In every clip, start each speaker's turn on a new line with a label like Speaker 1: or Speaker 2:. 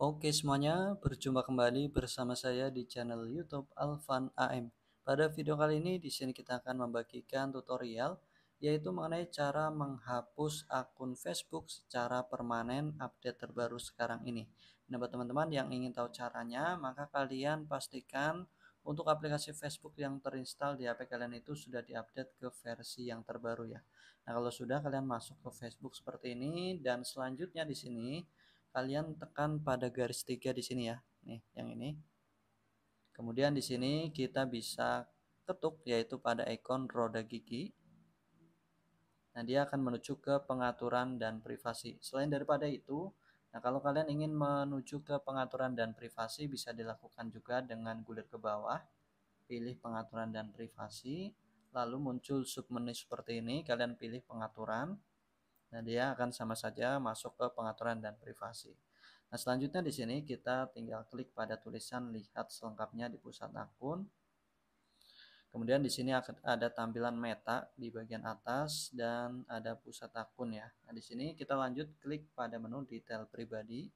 Speaker 1: Oke semuanya, berjumpa kembali bersama saya di channel YouTube Alvan AM. Pada video kali ini di sini kita akan membagikan tutorial yaitu mengenai cara menghapus akun Facebook secara permanen update terbaru sekarang ini. Nah, buat teman-teman yang ingin tahu caranya, maka kalian pastikan untuk aplikasi Facebook yang terinstall di HP kalian itu sudah diupdate ke versi yang terbaru ya. Nah, kalau sudah kalian masuk ke Facebook seperti ini dan selanjutnya di sini kalian tekan pada garis tiga di sini ya. Nih, yang ini. Kemudian di sini kita bisa ketuk yaitu pada ikon roda gigi. Nah, dia akan menuju ke pengaturan dan privasi. Selain daripada itu, nah kalau kalian ingin menuju ke pengaturan dan privasi bisa dilakukan juga dengan gulir ke bawah. Pilih pengaturan dan privasi, lalu muncul submenu seperti ini, kalian pilih pengaturan. Nah, dia akan sama saja masuk ke pengaturan dan privasi. Nah, selanjutnya di sini kita tinggal klik pada tulisan lihat selengkapnya di pusat akun. Kemudian di sini ada tampilan meta di bagian atas dan ada pusat akun ya. Nah, di sini kita lanjut klik pada menu detail pribadi.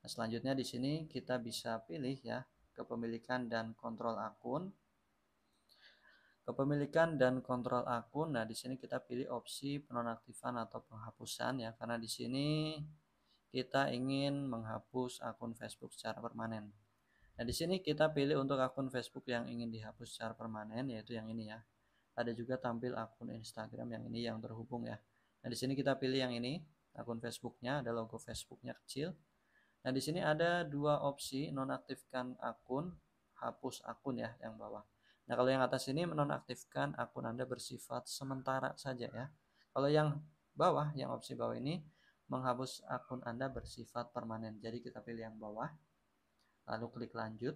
Speaker 1: Nah, selanjutnya di sini kita bisa pilih ya kepemilikan dan kontrol akun. Kepemilikan dan kontrol akun. Nah, di sini kita pilih opsi penonaktifan atau penghapusan ya karena di sini kita ingin menghapus akun Facebook secara permanen. Nah, di sini kita pilih untuk akun Facebook yang ingin dihapus secara permanen yaitu yang ini ya. Ada juga tampil akun Instagram yang ini yang terhubung ya. Nah, di sini kita pilih yang ini, akun Facebooknya ada logo Facebooknya kecil. Nah, di sini ada dua opsi nonaktifkan akun, hapus akun ya yang bawah. Nah, kalau yang atas ini menonaktifkan akun Anda bersifat sementara saja ya. Kalau yang bawah, yang opsi bawah ini menghapus akun Anda bersifat permanen. Jadi kita pilih yang bawah, lalu klik lanjut.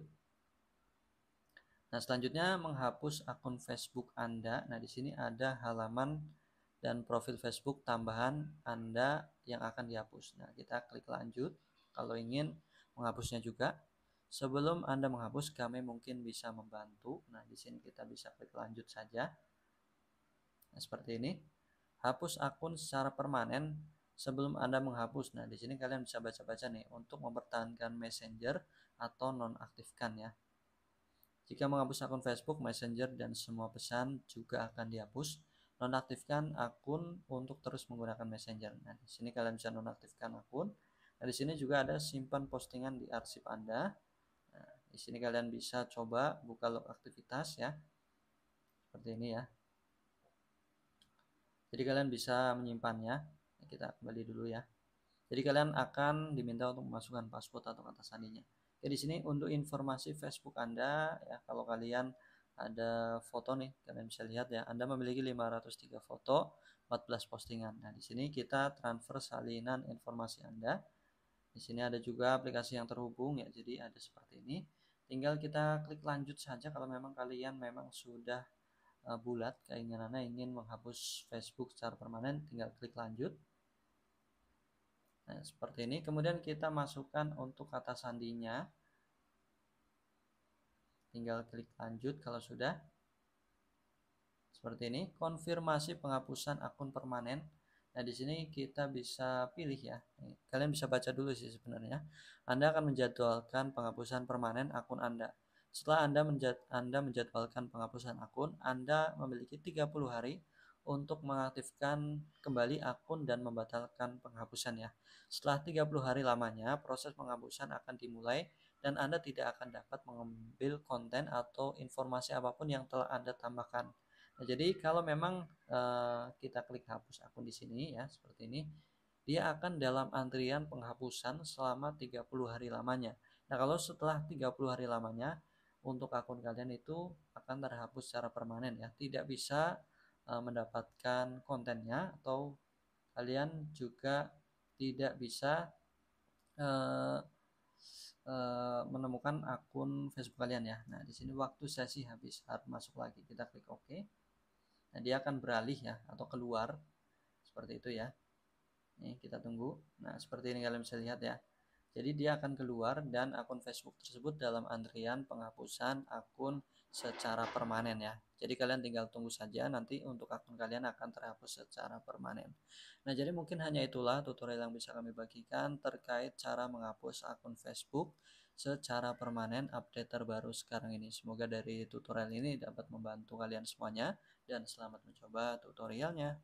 Speaker 1: Nah, selanjutnya menghapus akun Facebook Anda. Nah, di sini ada halaman dan profil Facebook tambahan Anda yang akan dihapus. Nah, kita klik lanjut kalau ingin menghapusnya juga. Sebelum Anda menghapus, kami mungkin bisa membantu. Nah, di sini kita bisa klik lanjut saja. Nah, seperti ini. Hapus akun secara permanen sebelum Anda menghapus. Nah, di sini kalian bisa baca-baca nih untuk mempertahankan Messenger atau nonaktifkan ya. Jika menghapus akun Facebook, Messenger, dan semua pesan juga akan dihapus. Nonaktifkan akun untuk terus menggunakan Messenger. Nah, di sini kalian bisa nonaktifkan akun. Nah, di sini juga ada simpan postingan di arsip Anda. Di sini kalian bisa coba buka log aktivitas ya. Seperti ini ya. Jadi kalian bisa menyimpannya. Kita kembali dulu ya. Jadi kalian akan diminta untuk memasukkan password atau kata sandinya. jadi di sini untuk informasi Facebook Anda ya kalau kalian ada foto nih, kalian bisa lihat ya. Anda memiliki 503 foto, 14 postingan. Nah, di sini kita transfer salinan informasi Anda. Di sini ada juga aplikasi yang terhubung ya. Jadi ada seperti ini tinggal kita klik lanjut saja kalau memang kalian memang sudah uh, bulat keinginannya ingin menghapus Facebook secara permanen tinggal klik lanjut nah seperti ini kemudian kita masukkan untuk kata sandinya tinggal klik lanjut kalau sudah seperti ini konfirmasi penghapusan akun permanen Nah, di sini kita bisa pilih ya. Kalian bisa baca dulu sih sebenarnya. Anda akan menjadwalkan penghapusan permanen akun Anda. Setelah Anda, menjad Anda menjadwalkan penghapusan akun, Anda memiliki 30 hari untuk mengaktifkan kembali akun dan membatalkan penghapusan ya Setelah 30 hari lamanya, proses penghapusan akan dimulai dan Anda tidak akan dapat mengambil konten atau informasi apapun yang telah Anda tambahkan. Nah, jadi kalau memang uh, kita klik hapus akun di sini ya seperti ini, dia akan dalam antrian penghapusan selama 30 hari lamanya. Nah, kalau setelah 30 hari lamanya untuk akun kalian itu akan terhapus secara permanen ya, tidak bisa uh, mendapatkan kontennya atau kalian juga tidak bisa uh, uh, menemukan akun Facebook kalian ya. Nah, di sini waktu sesi habis, harus masuk lagi. Kita klik OK. Nah, dia akan beralih ya atau keluar seperti itu ya. Ini kita tunggu. Nah, seperti ini kalian bisa lihat ya. Jadi dia akan keluar dan akun Facebook tersebut dalam antrian penghapusan akun secara permanen ya. Jadi kalian tinggal tunggu saja nanti untuk akun kalian akan terhapus secara permanen. Nah, jadi mungkin hanya itulah tutorial yang bisa kami bagikan terkait cara menghapus akun Facebook secara permanen update terbaru sekarang ini. Semoga dari tutorial ini dapat membantu kalian semuanya dan selamat mencoba tutorialnya.